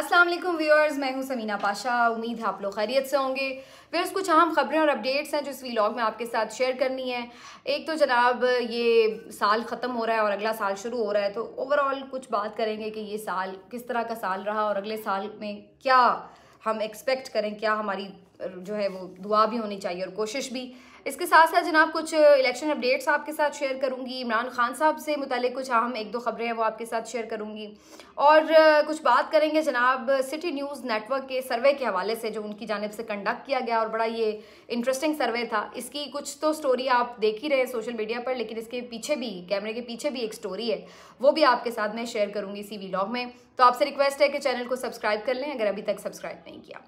अस्सलाम वालेकुम व्यूअर्स मैं हूं समीना पाशा उम्मीद है आप लोग खैरियत से होंगे व्यूअर्स कुछ अहम खबरें और अपडेट्स हैं जो इस व्लॉग में आपके साथ शेयर करनी है एक तो जनाब ये साल ख़त्म हो रहा है और अगला साल शुरू हो रहा है तो ओवरऑल कुछ बात करेंगे कि ये साल किस तरह का साल रहा और अगले साल में क्या हम एक्सपेक्ट करें क्या हमारी जो है वो दुआ भी होनी चाहिए और कोशिश भी इसके साथ साथ जनाब कुछ इलेक्शन अपडेट्स आपके साथ शेयर करूँगी इमरान खान साहब से मुतल कुछ अहम एक दो खबरें हैं वो आपके साथ शेयर करूंगी और कुछ बात करेंगे जनाब सिटी न्यूज़ नेटवर्क के सर्वे के हवाले से जो उनकी जानब से कंडक्ट किया गया और बड़ा ये इंटरेस्टिंग सर्वे था इसकी कुछ तो स्टोरी आप देख ही रहे सोशल मीडिया पर लेकिन इसके पीछे भी कैमरे के पीछे भी एक स्टोरी है वो भी आपके साथ मैं शेयर करूँगी इसी वीलॉग में तो आपसे रिक्वेस्ट है कि चैनल को सब्सक्राइब कर लें अगर अभी तक सब्सक्राइब नहीं किया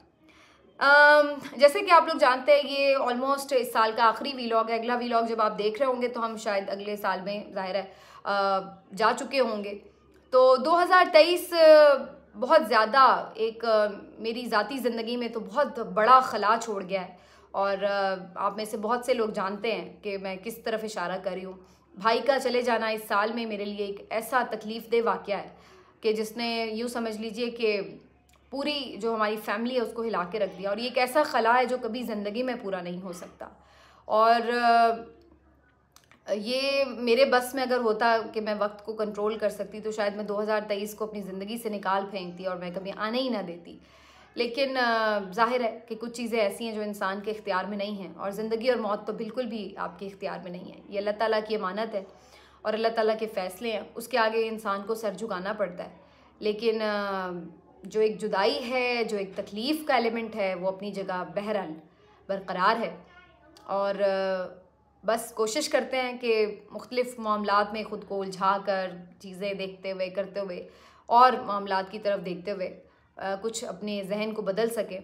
um, जैसे कि आप लोग जानते हैं ये ऑलमोस्ट इस साल का आखिरी वीलॉग है अगला वीलॉग जब आप देख रहे होंगे तो हम शायद अगले साल में ज़ाहिर है uh, जा चुके होंगे तो 2023 uh, बहुत ज़्यादा एक uh, मेरी ज़ाती ज़िंदगी में तो बहुत बड़ा खला छोड़ गया है और आप में से बहुत से लोग जानते हैं कि मैं किस तरफ इशारा कर रही हूँ भाई का चले जाना इस साल में मेरे लिए एक ऐसा तकलीफ़ दे वाक़ है कि जिसने यूँ समझ लीजिए कि पूरी जो हमारी फैमिली है उसको हिला के रख दिया और ये एक ऐसा खला है जो कभी ज़िंदगी में पूरा नहीं हो सकता और ये मेरे बस में अगर होता कि मैं वक्त को कंट्रोल कर सकती तो शायद मैं 2023 को अपनी ज़िंदगी से निकाल फेंकती और मैं कभी आने ही ना देती लेकिन जाहिर है कि कुछ चीज़ें ऐसी हैं जो इंसान के इख्तियार में नहीं हैं और ज़िंदगी और मौत तो बिल्कुल भी आपके इख्तियार में नहीं है ये अल्लाह ताला की अमानत है और अल्लाह ताला के फ़ैसले हैं उसके आगे इंसान को सर झुकाना पड़ता है लेकिन जो एक जुदाई है जो एक तकलीफ़ का एलिमेंट है वो अपनी जगह बहरहाल बरकरार है और बस कोशिश करते हैं कि मुख्तलिफ़ मामला में ख़ुद को उलझा कर चीज़ें देखते हुए करते हुए और मामला की तरफ देखते हुए कुछ अपने जहन को बदल सके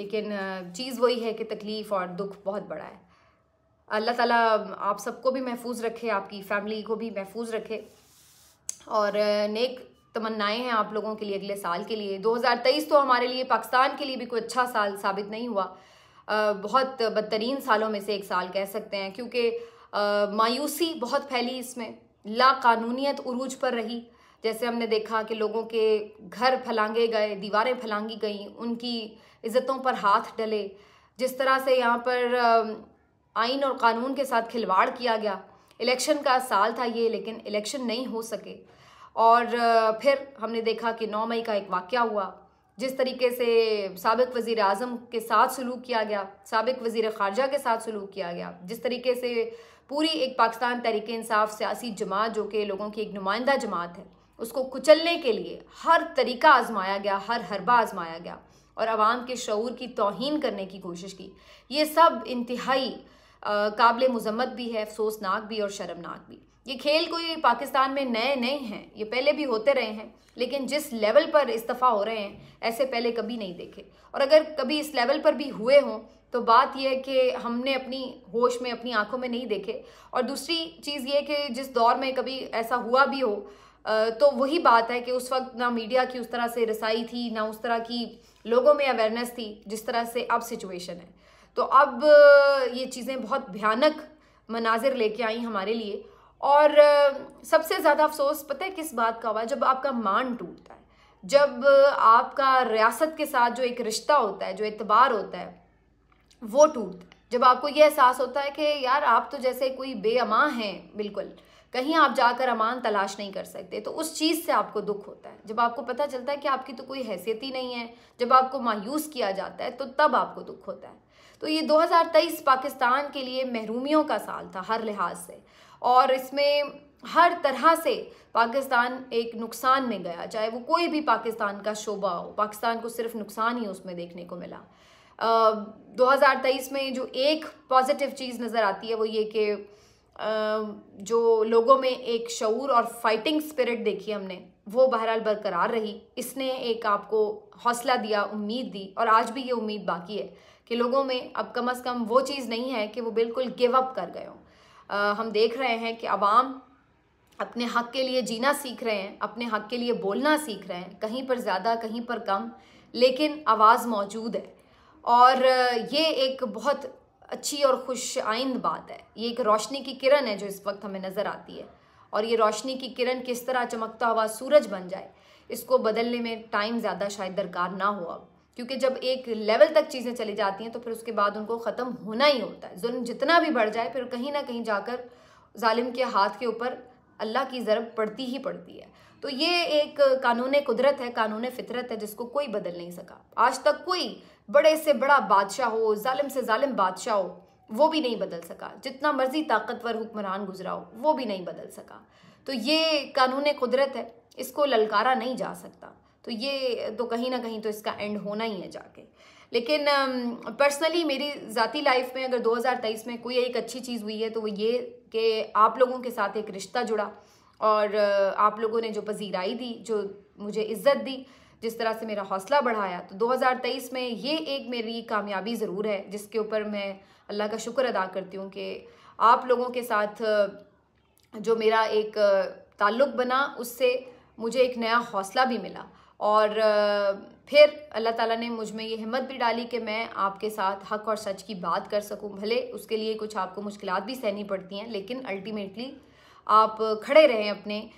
लेकिन चीज़ वही है कि तकलीफ़ और दुख बहुत बड़ा है अल्लाह ताला आप सबको भी महफूज रखे आपकी फ़ैमिली को भी महफूज रखे और नेक तमन्नाएं हैं आप लोगों के लिए अगले साल के लिए 2023 तो हमारे लिए पाकिस्तान के लिए भी कोई अच्छा साल साबित नहीं हुआ बहुत बदतरीन सालों में से एक साल कह सकते हैं क्योंकि मायूसी बहुत फैली इसमें लाकानूनीत उरूज पर रही जैसे हमने देखा कि लोगों के घर फलांगे गए दीवारें फलांगी गई उनकी इज़्ज़तों पर हाथ डले जिस तरह से यहाँ पर आइन और कानून के साथ खिलवाड़ किया गया इलेक्शन का साल था ये लेकिन इलेक्शन नहीं हो सके और फिर हमने देखा कि नौ मई का एक वाक़ हुआ जिस तरीके से सबक वज़ी अजम के साथ सलूक किया गया सबक वज़ी ख़ारजा के साथ सलूक किया गया जिस तरीके से पूरी एक पाकिस्तान तहरीक इंसाफ सियासी जमात जो कि लोगों की एक नुमाइंदा जमात है उसको कुचलने के लिए हर तरीका आजमाया गया हर हरबा आजमाया गया और आवाम के शूर की तोहन करने की कोशिश की ये सब इंतहाई काबिल मजम्मत भी है अफसोसनाक भी और शर्मनाक भी ये खेल कोई पाकिस्तान में नए नहीं हैं ये पहले भी होते रहे हैं लेकिन जिस लेवल पर इस्तीफ़ा हो रहे हैं ऐसे पहले कभी नहीं देखे और अगर कभी इस लेवल पर भी हुए हों तो बात यह है कि हमने अपनी होश में अपनी आंखों में नहीं देखे और दूसरी चीज़ ये कि जिस दौर में कभी ऐसा हुआ भी हो तो वही बात है कि उस वक्त ना मीडिया की उस तरह से रसाई थी ना उस तरह की लोगों में अवेयरनेस थी जिस तरह से अब सिचुएशन है तो अब ये चीज़ें बहुत भयानक मनाजिर लेके आई हमारे लिए और सबसे ज़्यादा अफसोस पता है किस बात का हुआ जब आपका मान टूटता है जब आपका रियासत के साथ जो एक रिश्ता होता है जो एतबार होता है वो टूटता है जब आपको ये एहसास होता है कि यार आप तो जैसे कोई बेअमां हैं बिल्कुल कहीं आप जाकर अमान तलाश नहीं कर सकते तो उस चीज़ से आपको दुख होता है जब आपको पता चलता है कि आपकी तो कोई हैसियत ही नहीं है जब आपको मायूस किया जाता है तो तब आपको दुख होता है तो ये 2023 पाकिस्तान के लिए महरूमियों का साल था हर लिहाज से और इसमें हर तरह से पाकिस्तान एक नुकसान में गया चाहे वो कोई भी पाकिस्तान का शोबा हो पाकिस्तान को सिर्फ नुकसान ही उसमें देखने को मिला दो हज़ार तेईस में जो एक पॉजिटिव चीज़ नज़र आती है वो ये कि जो लोगों में एक शूर और फाइटिंग स्पिरिट देखी हमने वो बहरहाल बरकरार रही इसने एक आपको हौसला दिया उम्मीद दी और आज भी ये उम्मीद बाकी है कि लोगों में अब कम अज़ कम वो चीज़ नहीं है कि वो बिल्कुल गिव अप कर गए हों हम देख रहे हैं कि आवाम अपने हक के लिए जीना सीख रहे हैं अपने हक के लिए बोलना सीख रहे हैं कहीं पर ज़्यादा कहीं पर कम लेकिन आवाज़ मौजूद है और ये एक बहुत अच्छी और खुश आइंद बात है ये एक रोशनी की किरण है जो इस वक्त हमें नज़र आती है और ये रोशनी की किरण किस तरह चमकता हुआ सूरज बन जाए इसको बदलने में टाइम ज़्यादा शायद दरकार ना हो अब क्योंकि जब एक लेवल तक चीज़ें चली जाती हैं तो फिर उसके बाद उनको ख़त्म होना ही होता है जुल्म जितना भी बढ़ जाए फिर कहीं ना कहीं जाकर जालिम के हाथ के ऊपर अल्लाह की ज़रब पड़ती ही पड़ती है तो ये एक कानून कुदरत है कानून फितरत है जिसको कोई बदल नहीं सका आज तक कोई बड़े से बड़ा बादशाह हो ालिम से ालिम बादशाह हो वो भी नहीं बदल सका जितना मर्जी ताकतवर हुक्मरान गुजरा हो वो भी नहीं बदल सका तो ये कानून कुदरत है इसको ललकारा नहीं जा सकता तो ये तो कहीं ना कहीं तो इसका एंड होना ही है जाके लेकिन पर्सनली मेरी ज़ाती लाइफ में अगर 2023 में कोई एक अच्छी चीज़ हुई है तो वो ये कि आप लोगों के साथ एक रिश्ता जुड़ा और आप लोगों ने जो पजीराई दी जो मुझे इज़्ज़त दी जिस तरह से मेरा हौसला बढ़ाया तो 2023 में ये एक मेरी कामयाबी ज़रूर है जिसके ऊपर मैं अल्लाह का शुक्र अदा करती हूँ कि आप लोगों के साथ जो मेरा एक ताल्लुक़ बना उससे मुझे एक नया हौसला भी मिला और फिर अल्लाह ताला ने मुझ में ये हिम्मत भी डाली कि मैं आपके साथ हक और सच की बात कर सकूं भले उसके लिए कुछ आपको मुश्किल भी सहनी पड़ती हैं लेकिन अल्टीमेटली आप खड़े रहें अपने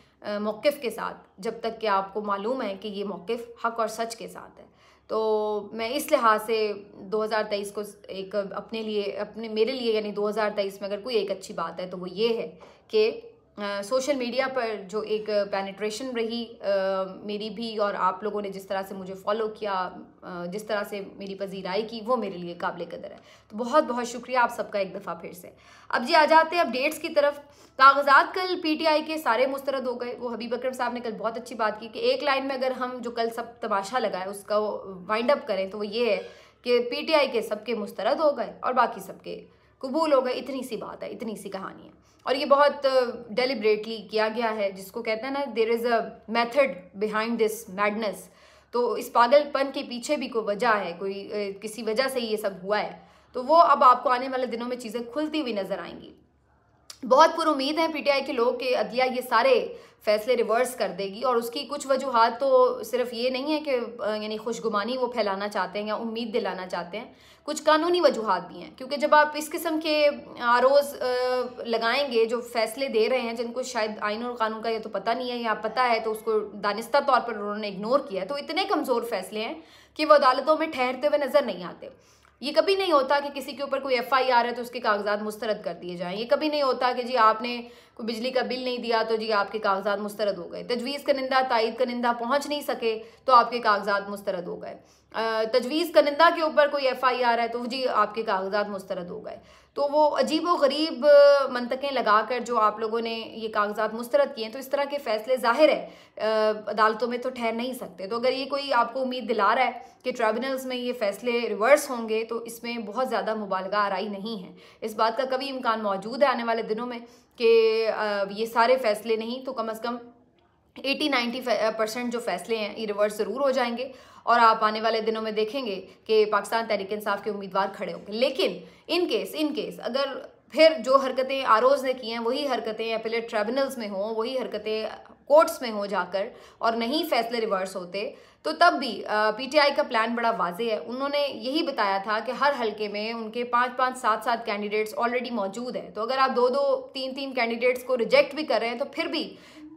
मौक़ के साथ जब तक कि आपको मालूम है कि ये मौक़ हक और सच के साथ है तो मैं इस लिहाज से 2023 को एक अपने लिए अपने मेरे लिए यानी 2023 में अगर कोई एक अच्छी बात है तो वो ये है कि सोशल मीडिया पर जो एक पेनिट्रेशन रही uh, मेरी भी और आप लोगों ने जिस तरह से मुझे फॉलो किया uh, जिस तरह से मेरी पजीराई की वो मेरे लिए काबिल कदर है तो बहुत बहुत शुक्रिया आप सबका एक दफ़ा फिर से अब जी आ जाते हैं अपडेट्स की तरफ कागजात कल पीटीआई के सारे मुस्तरद हो गए वो हबीब अक्रम साहब ने कल बहुत अच्छी बात की कि एक लाइन में अगर हम जो कल सब तमाशा लगाए उसका वाइंड अप करें तो वो ये है कि पी के सबके मुस्तरद हो गए और बाकी सबके कबूल हो गए इतनी सी बात है इतनी सी कहानी है और ये बहुत डेलिब्रेटली किया गया है जिसको कहते हैं ना there is a method behind this madness तो इस पागलपन के पीछे भी कोई वजह है कोई किसी वजह से ये सब हुआ है तो वो अब आपको आने वाले दिनों में चीज़ें खुलती हुई नज़र आएंगी बहुत पुर उम्मीद है पीटीआई के लोग के अदलिया ये सारे फैसले रिवर्स कर देगी और उसकी कुछ वजूहत तो सिर्फ ये नहीं है कि यानी खुशगुमानी वो फैलाना चाहते हैं या उम्मीद दिलाना चाहते हैं कुछ कानूनी वजूहत भी हैं क्योंकि जब आप इस किस्म के आरोज लगाएंगे जो फैसले दे रहे हैं जिनको शायद आइन और कानून का ये तो पता नहीं है या पता है तो उसको दानिस्ता तौर पर उन्होंने इग्नोर किया है तो इतने कमज़ोर फैसले हैं कि वो अदालतों में ठहरते हुए नज़र नहीं आते ये कभी नहीं होता कि किसी के ऊपर कोई एफ आई आर है तो उसके कागजात मुस्तरद कर दिए जाएं ये कभी नहीं होता कि जी आपने कोई बिजली का बिल नहीं दिया तो जी आपके कागजात मुस्तरद हो गए तजवीज़ कनिंदा तइद कनिंदा पहुंच नहीं सके तो आपके कागजात मुस्तरद हो गए तजवीज़ कनिंदा के ऊपर कोई एफ आई आर है तो जी आपके कागजात मुस्तरद हो गए तो वो अजीब व गरीब मनतकें लगा कर जो आप लोगों ने ये कागजात मुस्तरद किए हैं तो इस तरह के फैसले ज़ाहिर है अदालतों में तो ठहर नहीं सकते तो अगर ये कोई आपको उम्मीद दिला रहा है कि ट्राइब्यूनल्स में ये फैसले रिवर्स होंगे तो इसमें बहुत ज़्यादा मुबालगा आरई नहीं है इस बात का कभी इम्कान मौजूद है आने वाले दिनों में कि ये सारे फैसले नहीं तो कम अज़ कम एटी नाइन्टी परसेंट जो फैसले हैं ये रिवर्स ज़रूर हो जाएंगे और आप आने वाले दिनों में देखेंगे कि पाकिस्तान तहरीक इंसाफ के उम्मीदवार खड़े होंगे लेकिन इन केस इन केस अगर फिर जो हरकतें आरोज ने की हैं वही हरकतें अपेलेट ट्राइब्यूनल्स में हों वही हरकतें कोर्ट्स में हो जाकर और नहीं फैसले रिवर्स होते तो तब भी पीटीआई का प्लान बड़ा वाजे है उन्होंने यही बताया था कि हर हलके में उनके पाँच पाँच सात सात कैंडिडेट्स ऑलरेडी मौजूद हैं तो अगर आप दो दो तीन तीन कैंडिडेट्स को रिजेक्ट भी कर रहे हैं तो फिर भी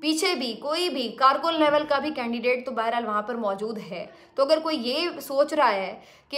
पीछे भी कोई भी कारकुन लेवल का भी कैंडिडेट तो बहरहाल वहाँ पर मौजूद है तो अगर कोई ये सोच रहा है कि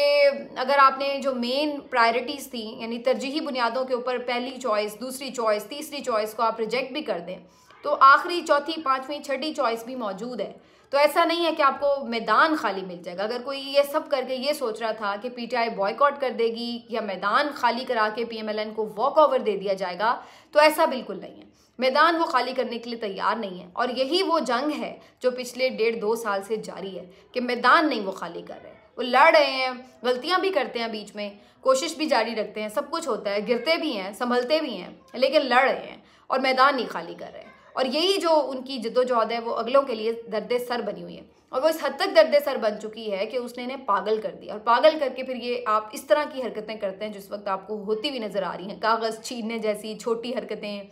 अगर आपने जो मेन प्रायोरिटीज़ थी यानी तरजीही बुनियादों के ऊपर पहली चॉइस दूसरी चॉइस तीसरी चॉइस को आप रिजेक्ट भी कर दें तो आखिरी चौथी पाँचवीं छठी चॉइस भी मौजूद है तो ऐसा नहीं है कि आपको मैदान खाली मिल जाएगा अगर कोई ये सब करके ये सोच रहा था कि पीटीआई बॉयकॉट कर देगी या मैदान खाली करा के पीएमएलएन को वॉक ओवर दे दिया जाएगा तो ऐसा बिल्कुल नहीं है मैदान वो खाली करने के लिए तैयार नहीं है और यही वो जंग है जो पिछले डेढ़ दो साल से जारी है कि मैदान नहीं वो खाली कर रहे वो लड़ रहे हैं गलतियां भी करते हैं बीच में कोशिश भी जारी रखते हैं सब कुछ होता है गिरते भी हैं संभलते भी हैं लेकिन लड़ रहे हैं और मैदान नहीं खाली कर रहे हैं और यही जो उनकी जद्दोजहद है वो अगलों के लिए दर्द सर बनी हुई है और वो इस हद तक दर्द सर बन चुकी है कि उसने इन्हें पागल कर दिया और पागल करके फिर ये आप इस तरह की हरकतें करते हैं जिस वक्त आपको होती हुई नज़र आ रही हैं कागज़ छीनने जैसी छोटी हरकतें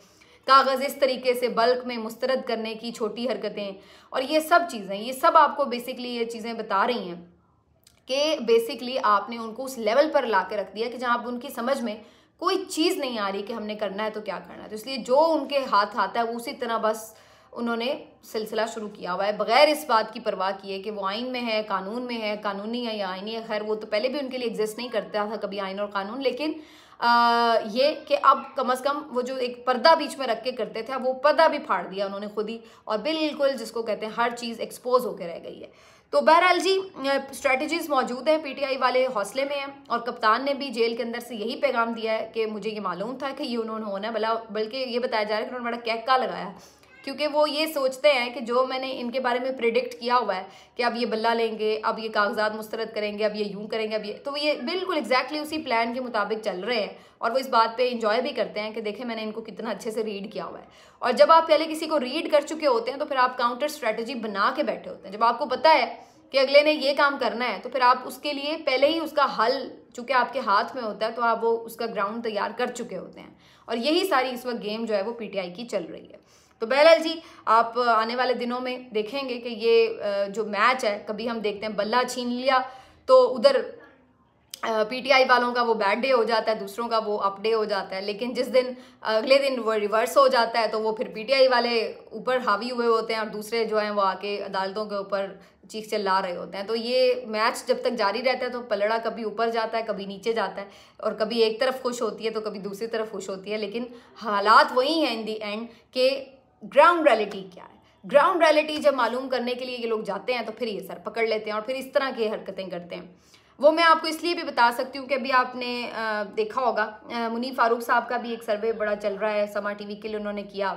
कागज़ इस तरीके से बल्क में मुस्तरद करने की छोटी हरकतें और ये सब चीज़ें ये सब आपको बेसिकली ये चीज़ें बता रही हैं कि बेसिकली आपने उनको उस लेवल पर ला के रख दिया कि जहाँ आप उनकी समझ में कोई चीज़ नहीं आ रही कि हमने करना है तो क्या करना है तो इसलिए जो उनके हाथ आता है वो उसी तरह बस उन्होंने सिलसिला शुरू किया हुआ है बगैर इस बात की परवाह किए कि वो आइन में है कानून में है कानूनी है या आइनी है खैर वो तो पहले भी उनके लिए एग्जिस्ट नहीं करता था कभी आइन और कानून लेकिन आ, ये कि अब कम अज़ कम वो जो एक पर्दा बीच में रख के करते थे वो पर्दा भी फाड़ दिया उन्होंने खुद ही और बिल्कुल जिसको कहते हैं हर चीज़ एक्सपोज होकर रह गई है तो बहरहाल जी स्ट्रेटजीज मौजूद हैं पीटीआई वाले हौसले में हैं और कप्तान ने भी जेल के अंदर से यही पैगाम दिया है कि मुझे ये मालूम था कि ये उन्होंने होना है भला बल्कि ये बताया जा रहा है कि उन्होंने बड़ा कैका लगाया क्योंकि वो ये सोचते हैं कि जो मैंने इनके बारे में प्रिडिक्ट किया हुआ है कि अब ये बल्ला लेंगे अब ये कागजात मुस्तरद करेंगे अब ये यूं करेंगे अब ये तो ये बिल्कुल एग्जैक्टली उसी प्लान के मुताबिक चल रहे हैं और वो इस बात पे इंजॉय भी करते हैं कि देखें मैंने इनको कितना अच्छे से रीड किया हुआ है और जब आप पहले किसी को रीड कर चुके होते हैं तो फिर आप काउंटर स्ट्रैटेजी बना के बैठे होते हैं जब आपको पता है कि अगले ने ये काम करना है तो फिर आप उसके लिए पहले ही उसका हल चूँकि आपके हाथ में होता है तो आप वो उसका ग्राउंड तैयार कर चुके होते हैं और यही सारी इस वक्त गेम जो है वो पीटीआई की चल रही है तो बहरहाल जी आप आने वाले दिनों में देखेंगे कि ये जो मैच है कभी हम देखते हैं बल्ला छीन लिया तो उधर पीटीआई वालों का वो बैड डे हो जाता है दूसरों का वो अप डे हो जाता है लेकिन जिस दिन अगले दिन वो रिवर्स हो जाता है तो वो फिर पीटीआई वाले ऊपर हावी हुए होते हैं और दूसरे जो हैं वो आके अदालतों के ऊपर चीख चिल्ला रहे होते हैं तो ये मैच जब तक जारी रहता है तो पलड़ा कभी ऊपर जाता है कभी नीचे जाता है और कभी एक तरफ खुश होती है तो कभी दूसरी तरफ खुश होती है लेकिन हालात वही हैं इन दी एंड के ग्राउंड रियलिटी क्या है ग्राउंड रियलिटी जब मालूम करने के लिए ये लोग जाते हैं तो फिर ये सर पकड़ लेते हैं और फिर इस तरह की हरकतें करते हैं वो मैं आपको इसलिए भी बता सकती हूँ कि अभी आपने देखा होगा मुनीर फारूक साहब का भी एक सर्वे बड़ा चल रहा है समा टीवी के लिए उन्होंने किया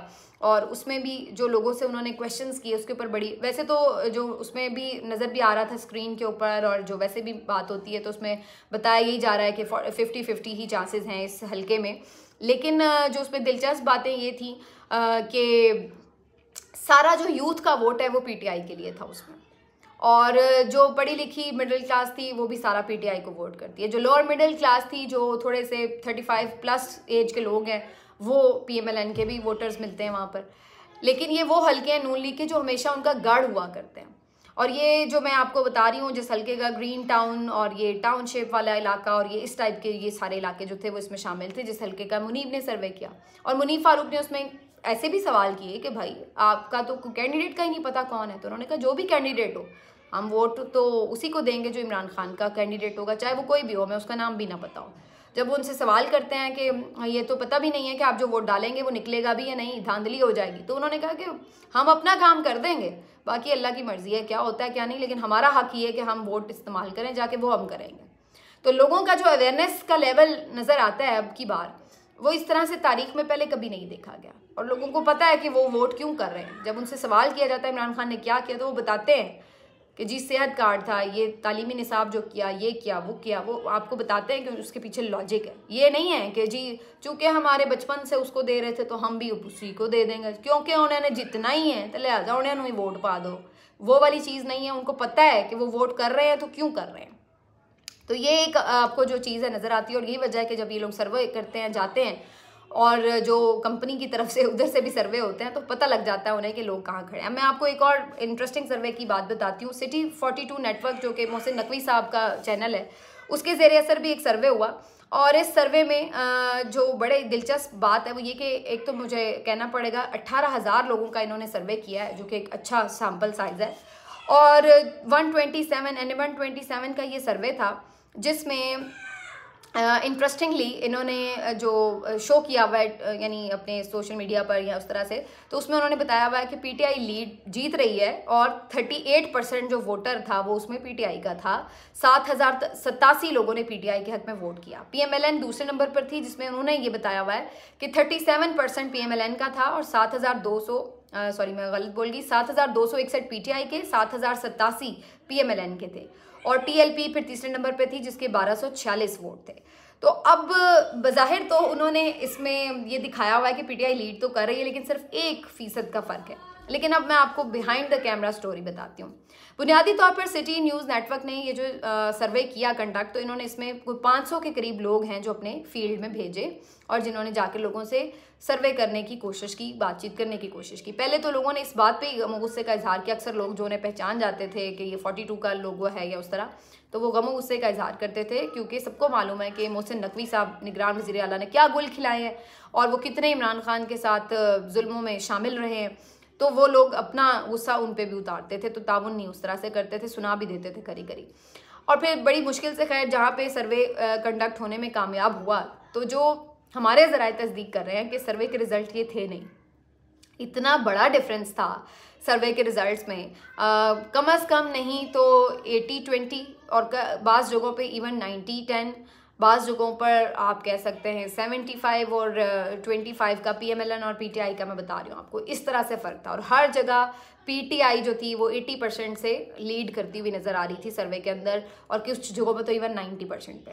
और उसमें भी जो लोगों से उन्होंने क्वेश्चंस किए उसके ऊपर बड़ी वैसे तो जो उसमें भी नज़र भी आ रहा था स्क्रीन के ऊपर और जो वैसे भी बात होती है तो उसमें बताया ही जा रहा है कि फिफ्टी फिफ्टी ही चांसेस हैं इस हल्के में लेकिन जो उसमें दिलचस्प बातें ये थी कि सारा जो यूथ का वोट है वो पीटीआई के लिए था उसमें और जो पढ़ी लिखी मिडिल क्लास थी वो भी सारा पीटीआई को वोट करती है जो लोअर मिडिल क्लास थी जो थोड़े से 35 प्लस एज के लोग हैं वो पीएमएलएन के भी वोटर्स मिलते हैं वहाँ पर लेकिन ये वो हल्के हैं नून लीग के जो हमेशा उनका गढ़ हुआ करते हैं और ये जो मैं आपको बता रही हूँ जिस हल्के का ग्रीन टाउन और ये टाउनशिप वाला इलाका और ये इस टाइप के ये सारे इलाके जो थे वो इसमें शामिल थे जिस हल्के का मुनीब ने सर्वे किया और मुनीब फारूक ने उसमें ऐसे भी सवाल किए कि भाई आपका तो कैंडिडेट का ही नहीं पता कौन है तो उन्होंने कहा जो भी कैंडिडेट हो हम वोट तो उसी को देंगे जो इमरान खान का कैंडिडेट होगा चाहे वो कोई भी हो मैं उसका नाम भी ना पता हूँ जब वो उनसे सवाल करते हैं कि ये तो पता भी नहीं है कि आप जो वोट डालेंगे वो निकलेगा भी या नहीं धांधली हो जाएगी तो उन्होंने कहा कि हम अपना काम कर देंगे बाकी अल्लाह की मर्ज़ी है क्या होता है क्या नहीं लेकिन हमारा हक ये है कि हम वोट इस्तेमाल करें जाके वो हम करेंगे तो लोगों का जो अवेयरनेस का लेवल नज़र आता है अब की बार वो इस तरह से तारीख में पहले कभी नहीं देखा गया और लोगों को पता है कि वो वोट क्यों कर रहे हैं जब उनसे सवाल किया जाता है इमरान खान ने क्या किया तो वो बताते हैं कि जी सेहत कार्ड था ये तालीमी निसाब जो किया ये किया वो किया वो आपको बताते हैं कि उसके पीछे लॉजिक है ये नहीं है कि जी चूँकि हमारे बचपन से उसको दे रहे थे तो हम भी उसी को दे देंगे क्योंकि उन्होंने जितना ही है तो लिहाजा उन्होंने ही वोट पा दो वो वाली चीज़ नहीं है उनको पता है कि वो वोट कर रहे हैं तो क्यों कर रहे हैं तो ये एक आपको जो चीज़ है नज़र आती है और यही वजह है कि जब ये लोग सर्वे करते हैं जाते हैं और जो कंपनी की तरफ से उधर से भी सर्वे होते हैं तो पता लग जाता है उन्हें कि लोग कहाँ खड़े हैं मैं आपको एक और इंटरेस्टिंग सर्वे की बात बताती हूँ सिटी 42 नेटवर्क जो कि मोहसिन नकवी साहब का चैनल है उसके ज़ेर असर भी एक सर्वे हुआ और इस सर्वे में जो बड़े दिलचस्प बात है वो ये कि एक तो मुझे कहना पड़ेगा अट्ठारह हज़ार लोगों का इन्होंने सर्वे किया है जो कि एक अच्छा सैम्पल साइज़ है और वन ट्वेंटी सेवन का ये सर्वे था जिसमें इंटरेस्टिंगली uh, इन्होंने uh, जो शो uh, किया हुआ है uh, यानी अपने सोशल मीडिया पर या उस तरह से तो उसमें उन्होंने बताया हुआ है कि पीटीआई लीड जीत रही है और 38 परसेंट जो वोटर था वो उसमें पीटीआई का था सात हज़ार सतासी लोगों ने पीटीआई के हक में वोट किया पीएमएलएन दूसरे नंबर पर थी जिसमें उन्होंने ये बताया हुआ है कि थर्टी परसेंट का था और सात हज़ार दो सौ सॉरी मैं गलत बोल रही सात हज़ार दो सौ इकसठ पीटीआई के सात हज़ार सतासी पीएमएलएन के थे और टीएलपी फिर तीसरे नंबर पे थी जिसके 1246 वोट थे तो अब बाहिर तो उन्होंने इसमें ये दिखाया हुआ है कि पीटीआई लीड तो कर रही है लेकिन सिर्फ एक फीसद का फ़र्क है लेकिन अब मैं आपको बिहाइंड द कैमरा स्टोरी बताती हूँ बुनियादी तौर पर सिटी न्यूज़ नेटवर्क ने ये जो सर्वे किया कंडक्ट तो इन्होंने इसमें कोई 500 के करीब लोग हैं जो अपने फील्ड में भेजे और जिन्होंने जाकर लोगों से सर्वे करने की कोशिश की बातचीत करने की कोशिश की पहले तो लोगों ने इस बात पर गुस्से का इजहार किया अक्सर लोग जो उन्हें पहचान जाते थे कि ये फोर्टी का लोगो है या उस तरह तो वो गमो गुस्से का इजहार करते थे क्योंकि सबको मालूम है कि मोहसिन नकवी साहब निगरान वजी अला ने क्या गुल खिलाए हैं और वो कितने इमरान खान के साथ जुल्मों में शामिल रहे हैं तो वो लोग अपना गुस्सा उन पर भी उतारते थे तो ताउन नहीं उस तरह से करते थे सुना भी देते थे करी करी और फिर बड़ी मुश्किल से खैर जहाँ पे सर्वे कंडक्ट होने में कामयाब हुआ तो जो हमारे ज़रा तस्दीक कर रहे हैं कि सर्वे के रिज़ल्ट ये थे नहीं इतना बड़ा डिफरेंस था सर्वे के रिज़ल्ट्स में आ, कम अज़ कम नहीं तो 80 20 और बाज़ जगहों पे इवन 90 10 बाज़ जगहों पर आप कह सकते हैं 75 और 25 uh, का पी और पी का मैं बता रही हूँ आपको इस तरह से फ़र्क था और हर जगह पीटीआई जो थी वो 80 परसेंट से लीड करती हुई नज़र आ रही थी सर्वे के अंदर और कुछ जगहों पर तो इवन 90 परसेंट पे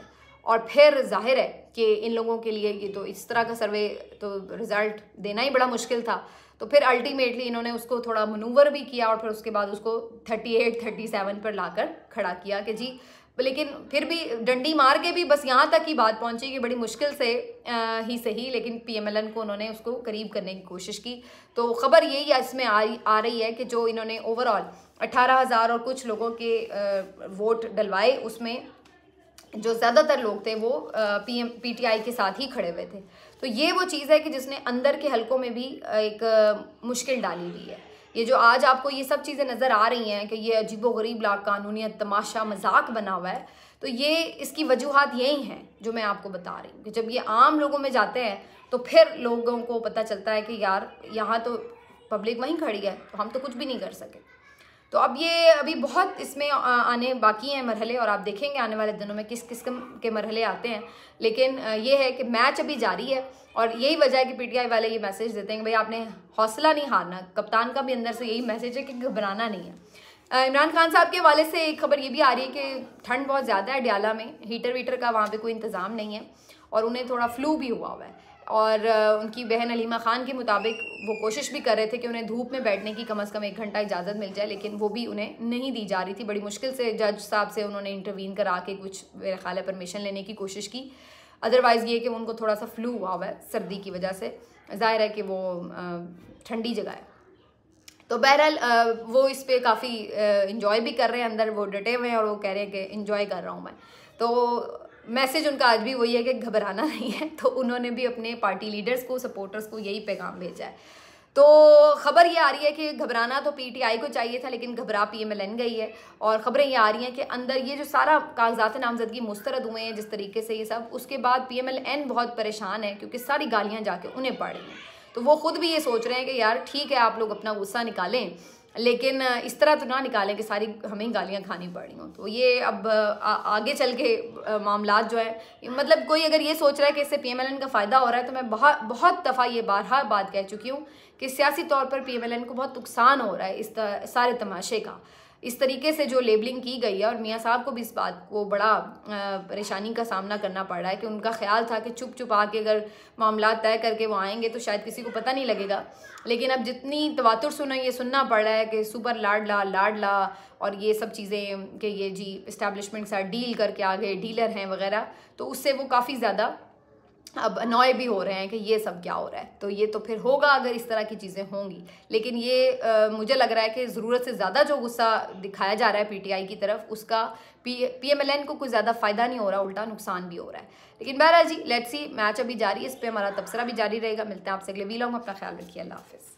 और फिर जाहिर है कि इन लोगों के लिए ये तो इस तरह का सर्वे तो रिज़ल्ट देना ही बड़ा मुश्किल था तो फिर अल्टीमेटली इन्होंने उसको थोड़ा मनूवर भी किया और फिर उसके बाद उसको 38 37 पर लाकर खड़ा किया कि जी लेकिन फिर भी डंडी मार के भी बस यहाँ तक ही बात पहुँची कि बड़ी मुश्किल से आ, ही सही लेकिन पीएमएलएन को उन्होंने उसको करीब करने की कोशिश की तो खबर यही इसमें आ, आ रही है कि जो इन्होंने ओवरऑल अट्ठारह हज़ार और कुछ लोगों के आ, वोट डलवाए उसमें जो ज़्यादातर लोग थे वो टी आई के साथ ही खड़े हुए थे तो ये वो चीज़ है कि जिसने अंदर के हल्कों में भी एक मुश्किल डाली हुई है ये जो आज आपको ये सब चीज़ें नज़र आ रही हैं कि ये अजीब गरीब ला कानूनी तमाशा मजाक बना हुआ है तो ये इसकी वजूहत यही हैं जो मैं आपको बता रही हूँ कि जब ये आम लोगों में जाते हैं तो फिर लोगों को पता चलता है कि यार यहाँ तो पब्लिक वहीं खड़ी है तो हम तो कुछ भी नहीं कर सके तो अब ये अभी बहुत इसमें आने बाकी हैं मरहले और आप देखेंगे आने वाले दिनों में किस किस्म के मरहले आते हैं लेकिन ये है कि मैच अभी जारी है और यही वजह है कि पीटीआई वाले ये मैसेज देते हैं कि भाई आपने हौसला नहीं हारना कप्तान का भी अंदर से यही मैसेज है कि घबराना नहीं है इमरान खान साहब के हवाले से एक खबर ये भी आ रही है कि ठंड बहुत ज़्यादा है डियाला में हीटर वीटर का वहाँ पर कोई इंतज़ाम नहीं है और उन्हें थोड़ा फ्लू भी हुआ हुआ है और उनकी बहन अलीमा ख़ान के मुताबिक वो कोशिश भी कर रहे थे कि उन्हें धूप में बैठने की कम अज़ कम एक घंटा इजाज़त मिल जाए लेकिन वो भी उन्हें नहीं दी जा रही थी बड़ी मुश्किल से जज साहब से उन्होंने इंटरवीन करा के कुछ मेरे ख्याल है परमिशन लेने की कोशिश की अदरवाइज़ ये कि उनको थोड़ा सा फ्लू हुआ हुआ है सर्दी की वजह से ज़ाहिर है कि वो ठंडी जगह है तो बहरहाल वो इस पर काफ़ी इन्जॉय भी कर रहे हैं अंदर वो डटे हुए हैं और वो कह रहे हैं कि इंजॉय कर रहा हूँ मैं तो मैसेज उनका आज भी वही है कि घबराना नहीं है तो उन्होंने भी अपने पार्टी लीडर्स को सपोर्टर्स को यही पैगाम भेजा है तो खबर ये आ रही है कि घबराना तो पीटीआई को चाहिए था लेकिन घबरा पी एम एल गई है और ख़बरें ये आ रही हैं कि अंदर ये जो सारा कागजात नामजदगी मुस्तरद हुए हैं जिस तरीके से ये सब उसके बाद पी एम एल एन बहुत परेशान है क्योंकि सारी गालियाँ जाके उन्हें पड़ रही हैं तो वो खुद भी ये सोच रहे हैं कि यार ठीक है आप लोग अपना गुस्सा निकालें लेकिन इस तरह तो ना निकालें कि सारी हमें गालियाँ खानी पड़ी हों तो ये अब आ, आगे चल के मामला जो है मतलब कोई अगर ये सोच रहा है कि इससे पी का फ़ायदा हो रहा है तो मैं बहुत बहुत दफ़ा ये हर बात कह चुकी हूँ कि सियासी तौर पर पी को बहुत नुकसान हो रहा है इस सारे तमाशे का इस तरीके से जो लेबलिंग की गई है और मियाँ साहब को भी इस बात को बड़ा परेशानी का सामना करना पड़ रहा है कि उनका ख्याल था कि चुप चुप के अगर मामला तय करके वो आएंगे तो शायद किसी को पता नहीं लगेगा लेकिन अब जितनी तवातुर सुना ये सुनना पड़ रहा है कि सुपर लाडला लाडला और ये सब चीज़ें कि ये जी इस्टेब्लिशमेंट के साथ डील करके आ गए डीलर हैं वगैरह तो उससे वो काफ़ी ज़्यादा अब अनॉय भी हो रहे हैं कि ये सब क्या हो रहा है तो ये तो फिर होगा अगर इस तरह की चीज़ें होंगी लेकिन ये आ, मुझे लग रहा है कि ज़रूरत से ज़्यादा जो गुस्सा दिखाया जा रहा है पीटीआई की तरफ उसका पी पीएमएलएन को कोई ज़्यादा फ़ायदा नहीं हो रहा उल्टा नुकसान भी हो रहा है लेकिन बहरा जी लेट्स सी मैच अभी जारी है इस पर हमारा तबसरा भी जारी रहेगा मिलते हैं आपसे अगले वीलॉग अपना ख्याल रखिए अल्लाह हाफ़